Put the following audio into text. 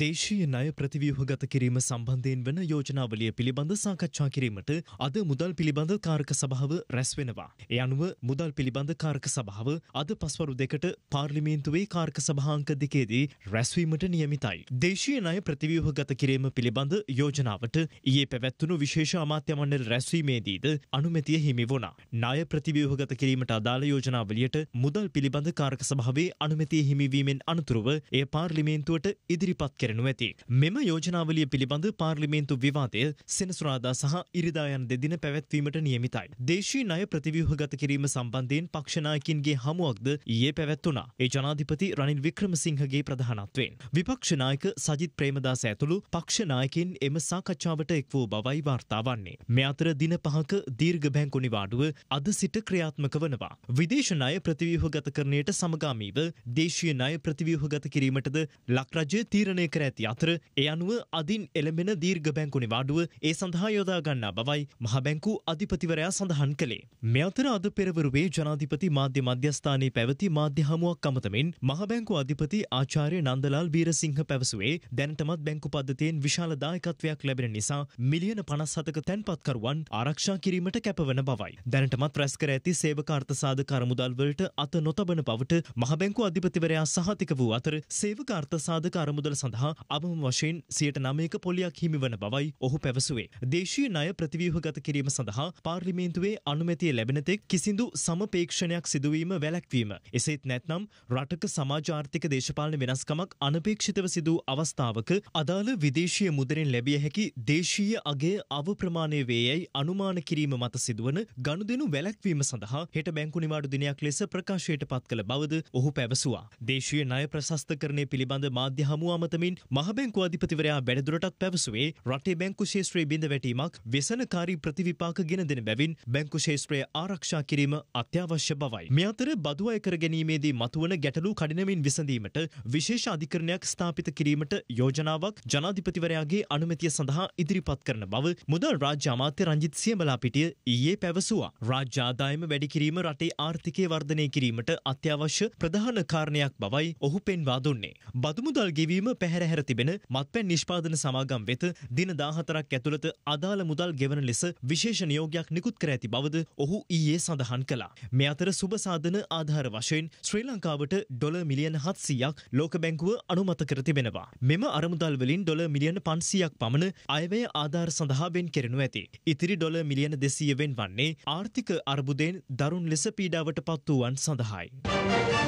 දේශීය ණය ප්‍රතිව්‍යුහගත කිරීම සම්බන්ධයෙන් වන යෝජනාවලිය පිළිබඳ සාකච්ඡා කිරීමට අද මුදල් පිළිබඳ කාරක සභාව රැස් වෙනවා. ඒ අනුව මුදල් පිළිබඳ කාරක සභාව අද පස්වරු දෙකට පාර්ලිමේන්තුවේ කාරක සභාංක දෙකේදී රැස්වීමට නියමිතයි. දේශීය ණය ප්‍රතිව්‍යුහගත කිරීම පිළිබඳ යෝජනාවට ඊයේ පැවැත්වුණු විශේෂ අමාත්‍ය මණ්ඩල රැස්වීමේදීද අනුමැතිය හිමි වුණා. ණය ප්‍රතිව්‍යුහගත කිරීමට අදාළ යෝජනාවලියට මුදල් පිළිබඳ කාරක සභාවේ අනුමැතිය හිමිවීමෙන් අනතුරුව එය පාර්ලිමේන්තුවට ඉදිරිපත් කෙරෙනු ඇති. මෙම යෝජනාවලිය පිළිබඳ පාර්ලිමේන්තු විවාදය සෙනසුරාදා සහ ඉරිදායන් දෙදින පැවැත්වීමට නියමිතයි. දේශී ණය ප්‍රතිව්‍යුහගත කිරීම සම්බන්ධයෙන් පක්ෂනායකින්ගේ හමුවක්ද ඊයේ පැවැත්වුණා. ඒ ජනාධිපති රනිල් වික්‍රමසිංහගේ ප්‍රධානත්වයෙන්. විපක්ෂනායක සජිත් ප්‍රේමදාස ඇතුළු පක්ෂනායකින් එම සාකච්ඡාවට එක් වූ බවයි වාර්තා වන්නේ. මේ අතර දින පහක දීර්ඝ බැංකු නිවාඩුව අද සිට ක්‍රියාත්මක වනවා. විදේශ ණය ප්‍රතිව්‍යුහගත කරණයට සමගාමීව දේශීය ණය ප්‍රතිව්‍යුහගත කිරීමටද ලක් රජය තීරණ නිර්මාණය කර ඇති අතර ඒ අනුව අදින් එළඹෙන දීර්ඝ බැංකු නිවාඩුව ඒ සඳහා යොදා ගන්නා බවයි මහ බැංකු අධිපතිවරයා සඳහන් කළේ. මේ අතර අද පෙරවරුවේ ජනාධිපති මාධ්‍ය මධ්‍යස්ථානයේ පැවති මාධ්‍ය හමුවක් අමතමින් මහ බැංකු අධිපති ආචාර්ය නන්දලාල් බීරසිංහ පැවසුවේ දැනටමත් බැංකු පද්ධතියෙන් විශාල දායකත්වයක් ලැබෙන නිසා මිලියන 57ක තැන්පත්කරුවන් ආරක්ෂා කිරීමට කැපවන බවයි. දැනටමත් රැස් කර ඇති සේවක අර්ථසාධක අරමුදල් වලට අත නොතබන බවට මහ බැංකු අධිපතිවරයා සහතික වූ අතර සේවක අර්ථසාධක අරමුදල් සඳහා සඳහා අවම වශයෙන් සියට නමයක පොලියක් හිමිවන බවයි ඔහු පැවසුවේ. දේශීය ණය ප්‍රතිව්‍යුහගත කිරීම සඳහා පාර්ලිමේන්තුවේ අනුමැතිය ලැබෙනතෙක් කිසිදු සමපේක්ෂණයක් සිදුවීම වැළැක්වීම. එසේත් නැත්නම් රටක සමාජ ආර්ථික දේශපාලන වෙනස්කමක් අනපේක්ෂිතව සිදූ අවස්ථාවක අදාළ විදේශීය මුදලින් ලැබිය හැකි දේශීය අගය අවප්‍රමාණය වේ යැයි අනුමාන කිරීම මත සිදුවන ගනුදෙනු වැළැක්වීම සඳහා හෙට බැංකු නිවාඩු දිනයක් ලෙස ප්‍රකාශයට පත් කළ බවද ඔහු පැවසුවා. දේශීය ණය ප්‍රශස්තකරණය පිළිබඳ මාධ්‍ය හමුව අමත පවසමින් මහබැංකු අධිපතිවරයා වැඩදුරටත් පැවසුවේ රටේ බැංකු ශේත්‍රයේ බිඳ වැටීමක් වෙසනකාරී ප්‍රතිවිපාක ගෙන දෙන බැවින් බැංකු ශේත්‍රය ආරක්ෂා කිරීම අත්‍යවශ්‍ය බවයි. මේ අතර බදු අය කර ගැනීමේදී මතුවන ගැටලු කඩිනමින් විසඳීමට විශේෂ අධිකරණයක් ස්ථාපිත කිරීමට යෝජනාවක් ජනාධිපතිවරයාගේ අනුමැතිය සඳහා ඉදිරිපත් කරන බව මුදල් රාජ්‍ය අමාත්‍ය රංජිත් සියඹලාපිටිය ඊයේ පැවසුවා. රාජ්‍ය ආදායම වැඩි කිරීම රටේ ආර්ථිකය වර්ධනය කිරීමට අත්‍යවශ්‍ය ප්‍රධාන කාරණයක් බවයි ඔහු පෙන්වා දුන්නේ. බදු මුදල් ගෙවීම පැහැර හැර තිබෙන මත්පැන් නිෂ්පාදන සමාගම් වෙත දින 14ක් ඇතුළත අදාළ මුදල් ගෙවන ලෙස විශේෂ නියෝගයක් නිකුත් කර ඇති බවද ඔහු ඊයේ සඳහන් කළා. මේ අතර සුබ සාධන ආධාර වශයෙන් ශ්‍රී ලංකාවට ඩොලර් මිලියන 700ක් ලෝක බැංකුව අනුමත කර තිබෙනවා. මෙම අරමුදල් වලින් ඩොලර් මිලියන 500ක් පමණ අයවැය ආධාර සඳහා වෙන් කෙරෙනු ඇති. ඉතිරි ඩොලර් මිලියන 200 වෙන් වන්නේ ආර්ථික අර්බුදයෙන් දරුණු ලෙස පීඩාවට පත් වූවන් සඳහායි.